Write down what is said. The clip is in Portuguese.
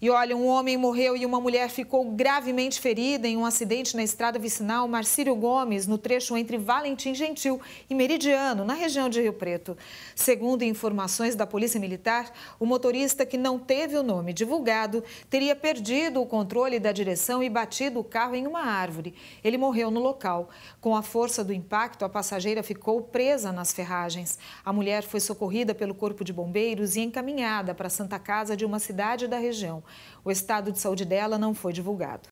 E olha, um homem morreu e uma mulher ficou gravemente ferida em um acidente na estrada vicinal Marcílio Gomes, no trecho entre Valentim Gentil e Meridiano, na região de Rio Preto. Segundo informações da Polícia Militar, o motorista que não teve o nome divulgado teria perdido o controle da direção e batido o carro em uma árvore. Ele morreu no local. Com a força do impacto, a passageira ficou presa nas ferragens. A mulher foi socorrida pelo Corpo de Bombeiros e encaminhada para a Santa Casa de uma cidade da região. O estado de saúde dela não foi divulgado.